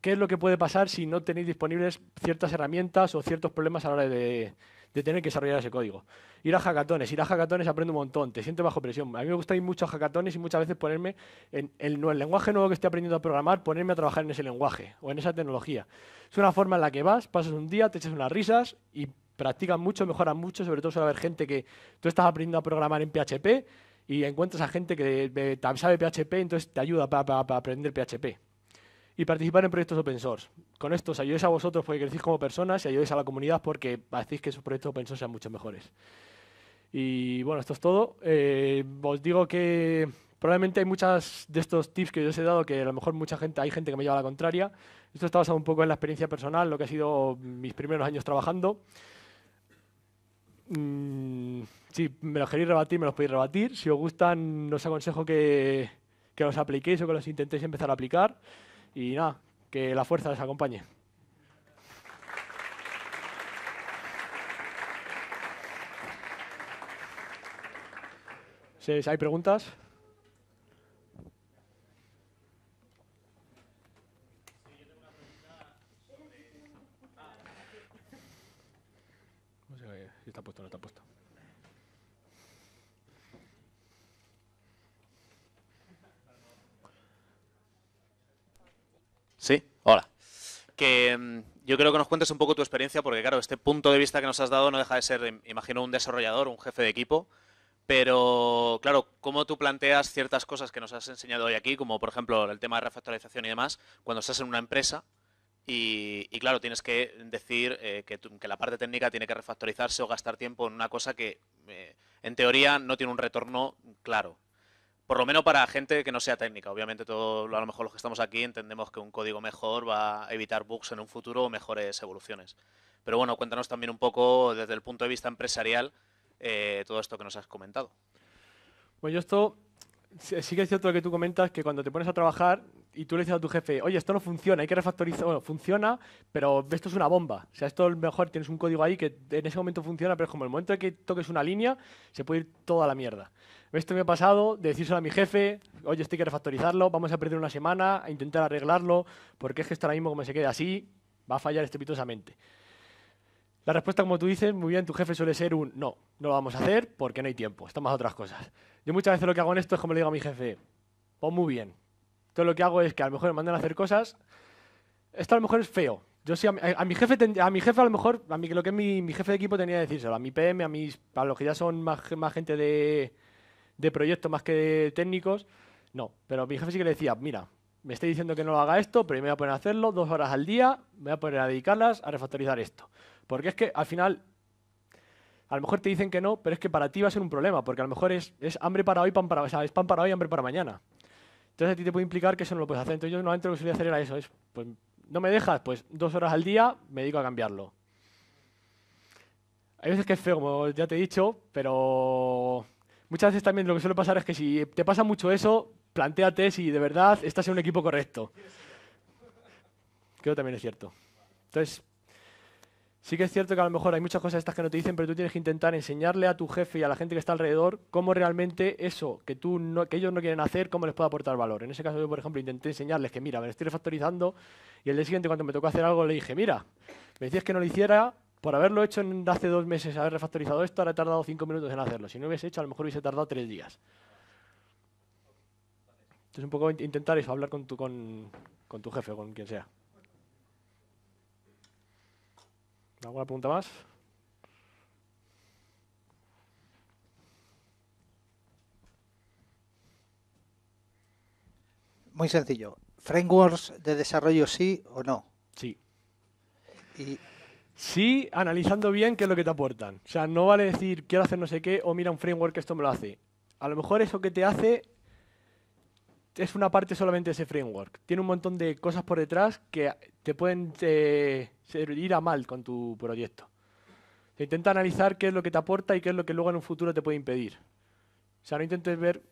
qué es lo que puede pasar si no tenéis disponibles ciertas herramientas o ciertos problemas a la hora de, de tener que desarrollar ese código. Ir a hackatones, ir a hackatones aprende un montón, te sientes bajo presión. A mí me gusta ir mucho a hackatones y muchas veces ponerme en el, lenguaje nuevo que estoy aprendiendo a programar, ponerme a trabajar en ese lenguaje o en esa tecnología. Es una forma en la que vas, pasas un día, te echas unas risas y practicas mucho, mejoras mucho, sobre todo suele ver gente que tú estás aprendiendo a programar en PHP y encuentras a gente que sabe PHP, entonces te ayuda para aprender PHP y participar en proyectos open source. Con esto os ayudéis a vosotros porque crecéis como personas y ayudéis a la comunidad porque hacéis que esos proyectos open source sean mucho mejores. Y bueno, esto es todo. Eh, os digo que probablemente hay muchas de estos tips que yo os he dado que a lo mejor mucha gente, hay gente que me lleva a la contraria. Esto está basado un poco en la experiencia personal, lo que ha sido mis primeros años trabajando. Mm, si me los queréis rebatir, me los podéis rebatir. Si os gustan, os aconsejo que, que los apliquéis o que los intentéis empezar a aplicar. Y nada, que la fuerza les acompañe. Si hay preguntas. Eh, está puesto, no está puesto. Hola. Que mm, yo creo que nos cuentes un poco tu experiencia, porque claro, este punto de vista que nos has dado no deja de ser, imagino, un desarrollador, un jefe de equipo. Pero, claro, ¿cómo tú planteas ciertas cosas que nos has enseñado hoy aquí, como por ejemplo el tema de refactorización y demás, cuando estás en una empresa y, claro, tienes que decir eh, que, la parte técnica tiene que refactorizarse o gastar tiempo en una cosa que, eh, en teoría, no tiene un retorno claro? Por lo menos para gente que no sea técnica. Obviamente, todo, a lo mejor los que estamos aquí entendemos que un código mejor va a evitar bugs en un futuro o mejores evoluciones. Pero bueno, cuéntanos también un poco desde el punto de vista empresarial eh, todo esto que nos has comentado. Pues yo esto, sí que es cierto lo que tú comentas, que cuando te pones a trabajar, y tú le dices a tu jefe, oye, esto no funciona, hay que refactorizar, bueno, funciona, pero esto es una bomba. O sea, esto es mejor tienes un código ahí que en ese momento funciona, pero es como el momento en que toques una línea, se puede ir toda la mierda. Esto me ha pasado de decírselo a mi jefe, oye, esto hay que refactorizarlo, vamos a perder una semana a intentar arreglarlo, porque es que esto ahora mismo como se queda así, va a fallar estrepitosamente. La respuesta, como tú dices, muy bien, tu jefe suele ser un no, no lo vamos a hacer porque no hay tiempo, estamos a otras cosas. Yo muchas veces lo que hago en esto es como le digo a mi jefe, pues muy bien, entonces lo que hago es que a lo mejor me mandan a hacer cosas. Esto a lo mejor es feo. Yo sí, a, mi, jefe, a mi jefe a lo mejor, a mí, lo que es mi, jefe de equipo tenía que decírselo, a mi PM, a, mis, a los que ya son más, más gente de, de proyectos más que de técnicos, no. Pero mi jefe sí que le decía, mira, me estoy diciendo que no lo haga esto, pero me voy a poner a hacerlo dos horas al día, me voy a poner a dedicarlas a refactorizar esto. Porque es que al final a lo mejor te dicen que no, pero es que para ti va a ser un problema, porque a lo mejor es, hambre para hoy, pan para, o es pan para hoy, hambre para mañana. Entonces a ti te puede implicar que eso no lo puedes hacer. Entonces yo normalmente lo que suele hacer era eso, pues, ¿no me dejas? Pues dos horas al día me dedico a cambiarlo. Hay veces que es feo, como ya te he dicho, pero muchas veces también lo que suele pasar es que si te pasa mucho eso, planteate si de verdad estás en un equipo correcto. Creo que también es cierto. Entonces, Sí que es cierto que a lo mejor hay muchas cosas estas que no te dicen, pero tú tienes que intentar enseñarle a tu jefe y a la gente que está alrededor cómo realmente eso que tú no, que ellos no quieren hacer, cómo les puede aportar valor. En ese caso yo, por ejemplo, intenté enseñarles que, mira, me lo estoy refactorizando y el día siguiente cuando me tocó hacer algo le dije, mira, me decías que no lo hiciera, por haberlo hecho en, hace dos meses, haber refactorizado esto, ahora he tardado cinco minutos en hacerlo. Si no hubiese hecho, a lo mejor hubiese tardado tres días. Entonces un poco intentar eso, hablar con tu, con, con tu jefe, con quien sea. ¿Alguna pregunta más? Muy sencillo. ¿Frameworks de desarrollo sí o no? Sí. Sí, analizando bien qué es lo que te aportan. O sea, no vale decir quiero hacer no sé qué o mira un framework que esto me lo hace. A lo mejor eso que te hace es una parte solamente de ese framework. Tiene un montón de cosas por detrás que te pueden eh, ir a mal con tu proyecto. intenta analizar qué es lo que te aporta y qué es lo que luego en un futuro te puede impedir. O sea, no intentes ver...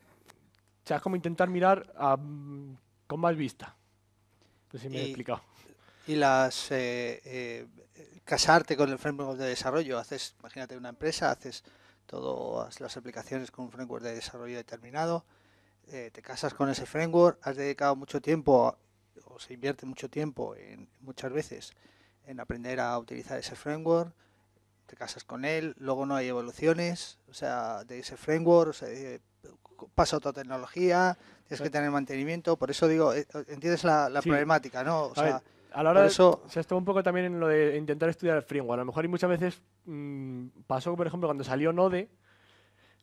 O sea, es como intentar mirar con más vista. me y, he explicado. Y las... Eh, eh, casarte con el framework de desarrollo. Haces, imagínate, una empresa, haces todas las aplicaciones con un framework de desarrollo determinado eh, te casas con ese framework, has dedicado mucho tiempo o se invierte mucho tiempo en, muchas veces en aprender a utilizar ese framework, te casas con él, luego no hay evoluciones, o sea, de ese framework, pasa otra tecnología, tienes que tener mantenimiento, por eso digo, eh, eh, entiendes la, problemática, ¿no? O a, sea, a la hora de eso... se estuvo un poco también en lo de intentar estudiar el framework. A lo mejor y muchas veces mm, pasó, por ejemplo, cuando salió Node,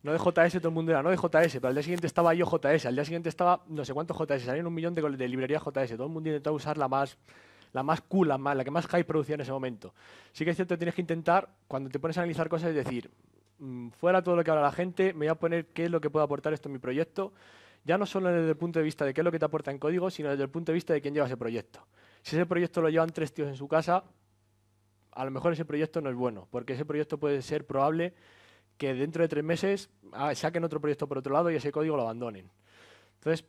no de JS, todo el mundo era, no de JS, pero al día siguiente estaba yo JS, al día siguiente estaba no sé cuántos JS, salían un millón de, de librerías JS, todo el mundo intentaba usar la más, la más cool, la, más, la que más hype producía en ese momento. Sí que es cierto, tienes que intentar, cuando te pones a analizar cosas, es decir, mm, fuera todo lo que habla la gente, me voy a poner qué es lo que puede aportar esto en mi proyecto, ya no solo desde el punto de vista de qué es lo que te aporta en código, sino desde el punto de vista de quién lleva ese proyecto. Si ese proyecto lo llevan tres tíos en su casa, a lo mejor ese proyecto no es bueno, porque ese proyecto puede ser probable que dentro de tres meses ah, saquen otro proyecto por otro lado y ese código lo abandonen. Entonces,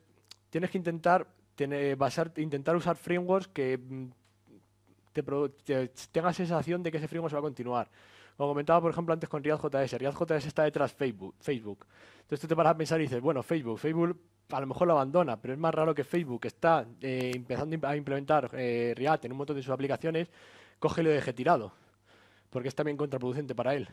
tienes que intentar, intentar usar frameworks que mm, te, tenga sensación de que ese framework se va a continuar. Como comentaba, por ejemplo, antes con ReactJS. JS está detrás Facebook. Facebook. Entonces tú te paras a pensar y dices, bueno, Facebook, Facebook a lo mejor lo abandona, pero es más raro que Facebook está eh, empezando a implementar eh, React en un montón de sus aplicaciones, coge y lo deje tirado, porque es también contraproducente para él.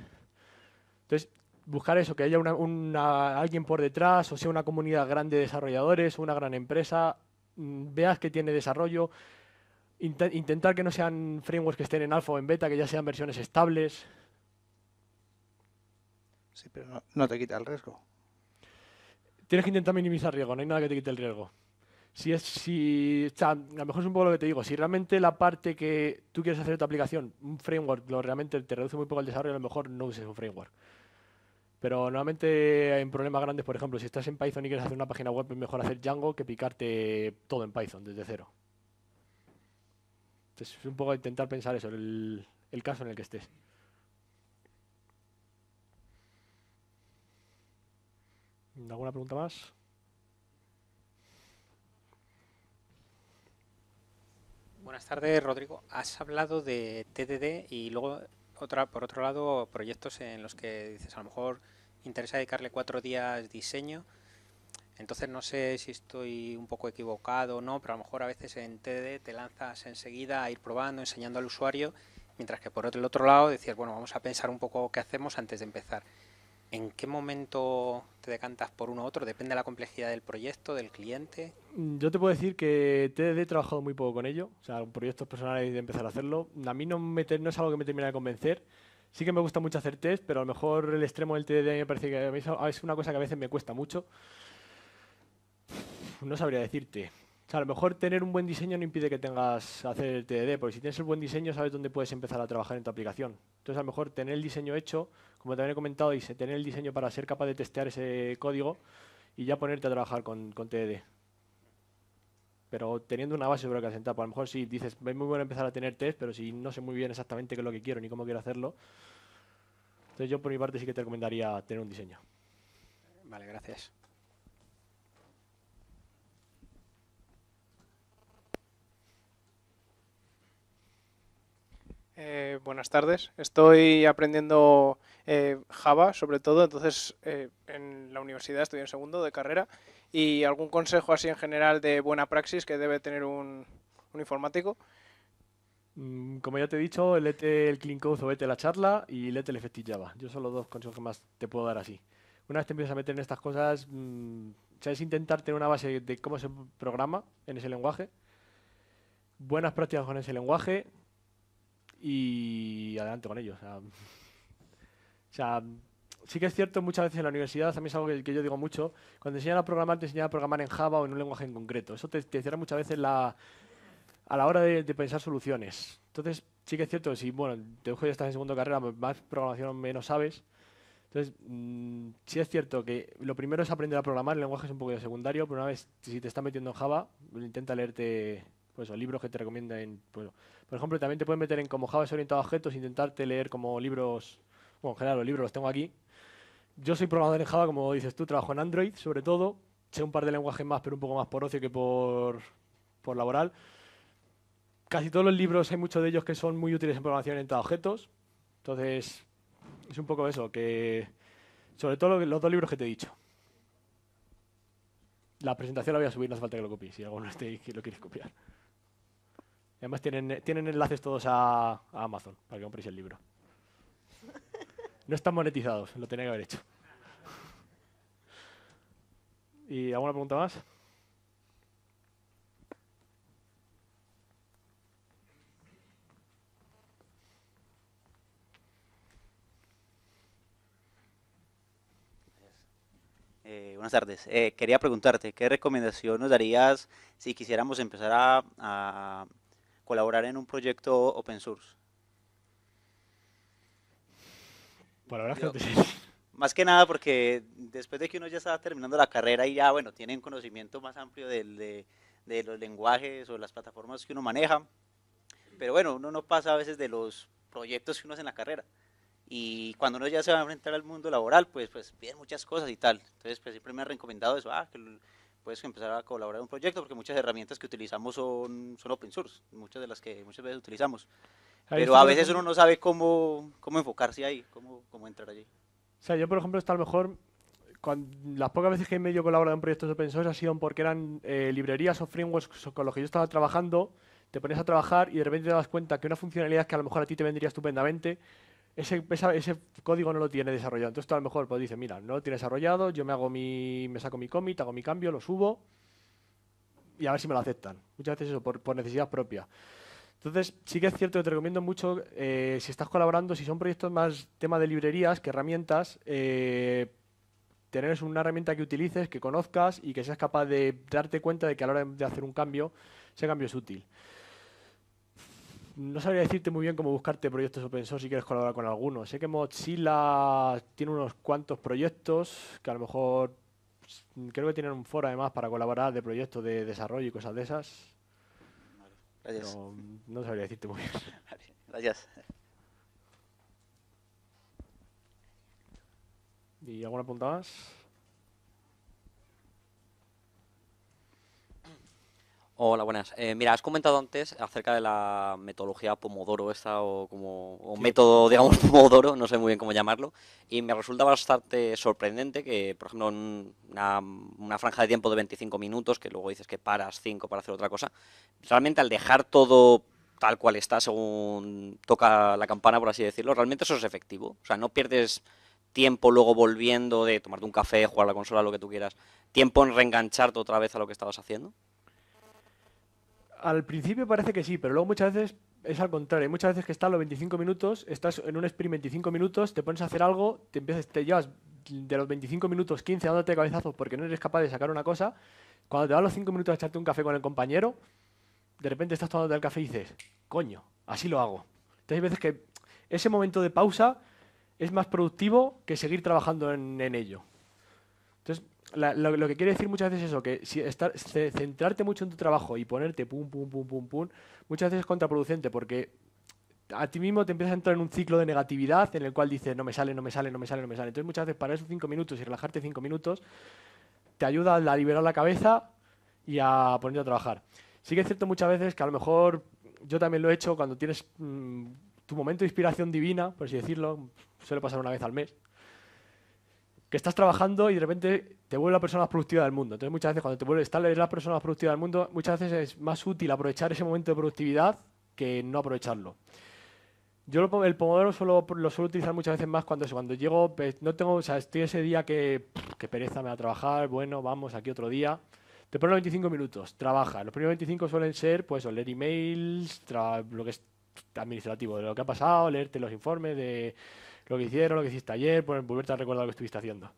Entonces, buscar eso, que haya una, alguien por detrás, o sea una comunidad grande de desarrolladores, una gran empresa, mm, veas que tiene desarrollo, intentar que no sean frameworks que estén en alfa o en beta, que ya sean versiones estables. Sí, pero no, te quita el riesgo. Tienes que intentar minimizar riesgo, no hay nada que te quite el riesgo si es si o a lo mejor es un poco lo que te digo si realmente la parte que tú quieres hacer de tu aplicación un framework lo realmente te reduce muy poco el desarrollo a lo mejor no uses un framework pero normalmente hay problemas grandes, por ejemplo, si estás en Python y quieres hacer una página web, es mejor hacer Django que picarte todo en Python desde cero. Entonces, es un poco intentar pensar eso, el, el caso en el que estés. ¿Alguna pregunta más? Buenas tardes, Rodrigo. Has hablado de TDD y luego otra, por otro lado, proyectos en los que dices, a lo mejor interesa dedicarle cuatro días diseño, entonces no sé si estoy un poco equivocado o no, pero a lo mejor a veces en TD te lanzas enseguida a ir probando, enseñando al usuario, mientras que por el otro lado decías, bueno, vamos a pensar un poco qué hacemos antes de empezar. ¿En qué momento te decantas por uno u otro? ¿Depende de la complejidad del proyecto, del cliente? Mm, yo te puedo decir que TDD he trabajado muy poco con ello. O sea, proyectos personales de empezar a hacerlo. A mí no, no es algo que me termina de convencer. Sí que me gusta mucho hacer test, pero a lo mejor el extremo del TDD me parece que es una cosa que a veces me cuesta mucho. No sabría decirte. O sea, a lo mejor tener un buen diseño no impide que tengas hacer el TDD, porque si tienes el buen diseño sabes dónde puedes empezar a trabajar en tu aplicación. Entonces, a lo mejor tener el diseño hecho, como también he comentado, y tener el diseño para ser capaz de testear ese código y ya ponerte a trabajar con, con TDD. Pero teniendo una base sobre la que asentar, pues a lo mejor si dices, es muy bueno empezar a tener test, pero si no sé muy bien exactamente qué es lo que quiero ni cómo quiero hacerlo, entonces yo por mi parte sí que te recomendaría tener un diseño. Vale, gracias. Eh, buenas tardes. Estoy aprendiendo eh, Java, sobre todo. Entonces, eh, en la universidad estoy en segundo de carrera. ¿Y algún consejo así en general de buena praxis que debe tener un, un informático? Mm, como ya te he dicho, léete el Clean Code o vete la charla y léete el Effective Java. Yo solo dos consejos que más te puedo dar así. Una vez te empiezas a meter en estas cosas, mm, sabes intentar tener una base de cómo se programa en ese lenguaje, buenas prácticas con ese lenguaje, y adelante con ello. O sea, sí que es cierto muchas veces en la universidad, también es algo que, yo digo mucho, cuando enseñan a programar, te enseñan a programar en Java o en un lenguaje en concreto. Eso te, te cierra muchas veces la, a la hora de, pensar soluciones. Entonces, sí que es cierto, si bueno, te dejo ya estás en segunda carrera, más programación menos sabes. Entonces, mm, sí es cierto que lo primero es aprender a programar, el lenguaje es un poco de secundario, pero una vez si te está metiendo en Java, intenta leerte pues, o libros que te recomiendan. Pues, por ejemplo, también te pueden meter en como Java es orientado a objetos, intentarte leer como libros, bueno, en general los libros los tengo aquí. Yo soy programador en Java, como dices tú, trabajo en Android sobre todo, sé un par de lenguajes más, pero un poco más por ocio que por, por laboral. Casi todos los libros, hay muchos de ellos que son muy útiles en programación orientada a objetos. Entonces, es un poco eso, que sobre todo los dos libros que te he dicho. La presentación la voy a subir, no hace falta que lo copies, si alguno lo quieres copiar. Además tienen, tienen enlaces todos a, Amazon para que compréis el libro. No están monetizados, lo tenía que haber hecho. ¿Y alguna pregunta más? Eh, buenas tardes. Eh, quería preguntarte, ¿qué recomendación nos darías si quisiéramos empezar a colaborar en un proyecto open source? más que nada porque después de que uno ya estaba terminando la carrera y ya, bueno, tienen conocimiento más amplio de, de, los lenguajes o las plataformas que uno maneja, pero bueno, uno no pasa a veces de los proyectos que uno hace en la carrera. Y cuando uno ya se va a enfrentar al mundo laboral, pues, pues piden muchas cosas y tal. Entonces, pues siempre me ha recomendado eso, ah, que puedes empezar a colaborar en un proyecto, porque muchas herramientas que utilizamos son, son open source, muchas de las que muchas veces utilizamos. Pero a veces uno no sabe cómo, cómo enfocarse ahí, cómo, cómo entrar allí. O sea, yo por ejemplo, está a lo mejor las pocas veces que me he colaborado en proyectos open source ha sido porque eran eh, librerías o frameworks con los que yo estaba trabajando, te pones a trabajar y de repente te das cuenta que una funcionalidad que a lo mejor a ti te vendría estupendamente, ese, ese código no lo tiene desarrollado. Entonces, a lo mejor pues, dice mira, no lo tiene desarrollado, yo me, hago mi, me saco mi commit, hago mi cambio, lo subo y a ver si me lo aceptan. Muchas veces eso, por, necesidad propia. Entonces, sí que es cierto que te recomiendo mucho, eh, si estás colaborando, si son proyectos más tema de librerías que herramientas, eh, tener una herramienta que utilices, que conozcas y que seas capaz de darte cuenta de que a la hora de hacer un cambio, ese cambio es útil no sabría decirte muy bien cómo buscarte proyectos open source si quieres colaborar con alguno. Sé que Mozilla tiene unos cuantos proyectos que a lo mejor creo que tienen un foro además para colaborar de proyectos de desarrollo y cosas de esas. Mm, no sabría decirte muy bien. gracias. ¿Y alguna punta más? Hola, buenas. Eh, mira, has comentado antes acerca de la metodología Pomodoro esta o como o método, digamos, Pomodoro, no sé muy bien cómo llamarlo, y me resulta bastante sorprendente que, por ejemplo, una, franja de tiempo de 25 minutos, que luego dices que paras 5 para hacer otra cosa, realmente al dejar todo tal cual está según toca la campana, por así decirlo, realmente eso es efectivo. O sea, no pierdes tiempo luego volviendo de tomarte un café, jugar la consola, lo que tú quieras, tiempo en reengancharte otra vez a lo que estabas haciendo. Al principio parece que sí, pero luego muchas veces es al contrario. muchas veces que estás los 25 minutos, estás en un sprint 25 minutos, te pones a hacer algo, te empiezas, te llevas de los 25 minutos 15 dándote cabezazos porque no eres capaz de sacar una cosa. Cuando te dan los 5 minutos a echarte un café con el compañero, de repente estás tomando el café y dices, coño, así lo hago. Entonces hay veces que ese momento de pausa es más productivo que seguir trabajando en ello lo, que quiere decir muchas veces es eso, que si centrarte mucho en tu trabajo y ponerte pum, pum, pum, pum, pum, muchas veces es contraproducente porque a ti mismo te empiezas a entrar en un ciclo de negatividad en el cual dices, no me sale, no me sale, no me sale, no me sale. Entonces muchas veces parar esos cinco minutos y relajarte cinco minutos te ayuda a liberar la cabeza y a ponerte a trabajar. Sí que es cierto muchas veces que a lo mejor yo también lo he hecho cuando tienes mm, tu momento de inspiración divina, por así decirlo, suele pasar una vez al mes, que estás trabajando y de repente te vuelve la persona más productiva del mundo. Entonces, muchas veces cuando te vuelves estar la persona más productiva del mundo, muchas veces es más útil aprovechar ese momento de productividad que no aprovecharlo. Yo lo, el pomodoro lo suelo utilizar muchas veces más cuando, cuando llego, pues, no tengo, o sea, estoy ese día que, que pereza me va a trabajar, bueno, vamos, aquí otro día. Te pones 25 minutos, trabaja. Los primeros 25 suelen ser, pues, o leer emails, lo que es administrativo de lo que ha pasado, leerte los informes de lo que hicieron, lo que hiciste ayer, por pues, volverte a recordar lo que estuviste haciendo.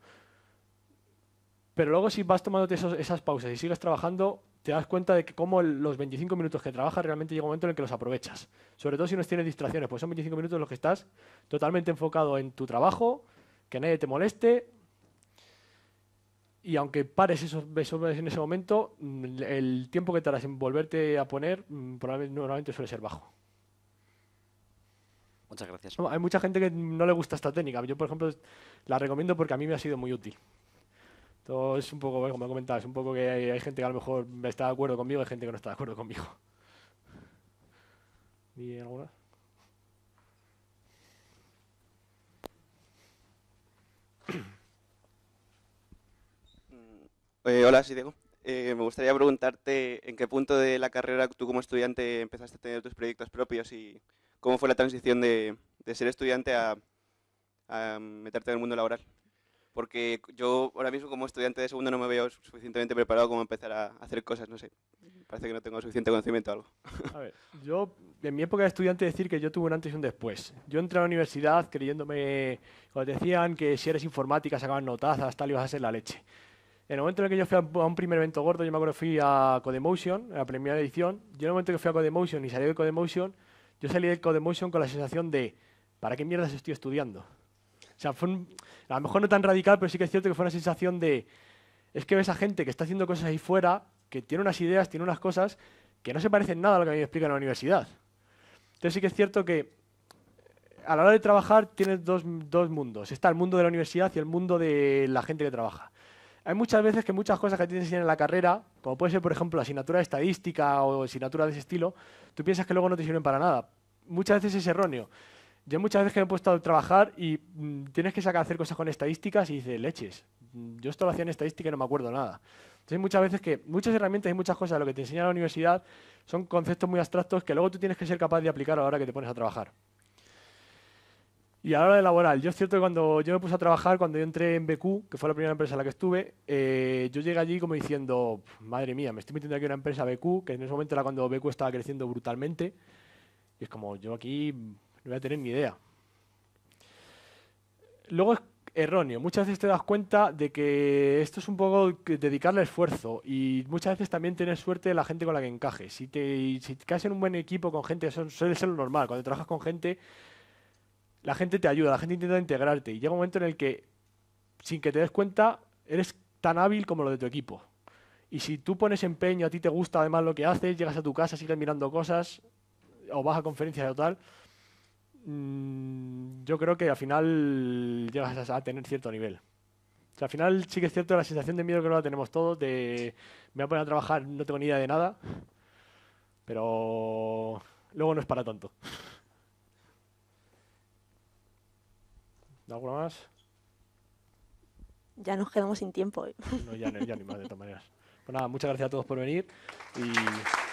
Pero luego si vas tomándote esas pausas y sigues trabajando, te das cuenta de que cómo los 25 minutos que trabajas realmente llega un momento en el que los aprovechas. Sobre todo si no tienes distracciones, pues son 25 minutos los que estás totalmente enfocado en tu trabajo, que nadie te moleste. Y aunque pares esos, besos en ese momento, el tiempo que tardas en volverte a poner mm, probablemente, normalmente suele ser bajo. Muchas gracias. hay mucha gente que no le gusta esta técnica. Yo, por ejemplo, la recomiendo porque a mí me ha sido muy útil. Entonces, es un poco, como comentabas, un poco que hay, gente que a lo mejor está de acuerdo conmigo y hay gente que no está de acuerdo conmigo. ¿Y alguna? Eh, hola, sí, Diego. Eh, me gustaría preguntarte en qué punto de la carrera tú como estudiante empezaste a tener tus proyectos propios y ¿Cómo fue la transición de, ser estudiante a, meterte en el mundo laboral? Porque yo ahora mismo como estudiante de segundo no me veo suficientemente preparado como empezar a hacer cosas, no sé. Parece que no tengo suficiente conocimiento o algo. A ver, yo en mi época de estudiante decir que yo tuve un antes y un después. Yo entré a la universidad creyéndome, cuando decían que si eres informática sacaban notazas, tal, vas a ser la leche. En el momento en que yo fui a un primer evento gordo, yo me acuerdo que fui a Codemotion, a la primera edición, yo en el momento en que fui a Codemotion y salí de Codemotion, yo salí del Motion con la sensación de, ¿para qué mierdas estoy estudiando? O sea, a lo mejor no tan radical, pero sí que es cierto que fue una sensación de, es que ves a gente que está haciendo cosas ahí fuera, que tiene unas ideas, tiene unas cosas, que no se parecen nada a lo que a me explican en la universidad. Entonces sí que es cierto que a la hora de trabajar tienes dos, dos mundos. Está el mundo de la universidad y el mundo de la gente que trabaja hay muchas veces que muchas cosas que te enseñan en la carrera, como puede ser, por ejemplo, asignatura de estadística o asignatura de ese estilo, tú piensas que luego no te sirven para nada. Muchas veces es erróneo. Yo muchas veces que me he puesto a trabajar y mm, tienes que sacar hacer cosas con estadísticas y dices, leches, mm, yo esto lo hacía en estadística y no me acuerdo nada. Entonces muchas veces que muchas herramientas y muchas cosas de lo que te enseña la universidad son conceptos muy abstractos que luego tú tienes que ser capaz de aplicar ahora que te pones a trabajar. Y a la hora de laboral, yo es cierto que cuando yo me puse a trabajar, cuando yo entré en BQ, que fue la primera empresa en la que estuve, eh, yo llegué allí como diciendo, madre mía, me estoy metiendo aquí en una empresa BQ, que en ese momento era cuando BQ estaba creciendo brutalmente, y es como, yo aquí no voy a tener ni idea. Luego es erróneo, muchas veces te das cuenta de que esto es un poco dedicarle esfuerzo y muchas veces también tener suerte de la gente con la que encajes. Si te, si te caes en un buen equipo con gente, eso suele ser lo normal, cuando trabajas con gente la gente te ayuda, la gente intenta integrarte y llega un momento en el que, sin que te des cuenta, eres tan hábil como lo de tu equipo. Y si tú pones empeño, a ti te gusta además lo que haces, llegas a tu casa, sigues mirando cosas o vas a conferencias o tal, mm, yo creo que al final llegas a, a tener cierto nivel. O sea, al final sí que es cierto la sensación de miedo que no la tenemos todos, de me voy a poner a trabajar, no tengo ni idea de nada, pero luego no es para tanto. ¿Alguna más? Ya nos quedamos sin tiempo. No, ya, ya ni más, de todas maneras. Pues nada, muchas gracias a todos por venir y...